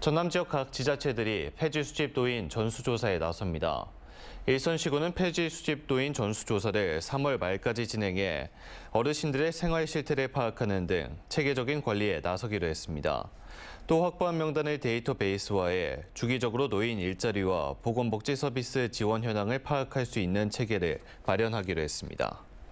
전남 지역 각 지자체들이 폐지 수집도인 전수조사에 나섭니다. 일선시군은 폐지 수집도인 전수조사를 3월 말까지 진행해 어르신들의 생활 실태를 파악하는 등 체계적인 관리에 나서기로 했습니다. 또 확보한 명단을 데이터베이스화해 주기적으로 노인 일자리와 보건복지 서비스 지원 현황을 파악할 수 있는 체계를 마련하기로 했습니다.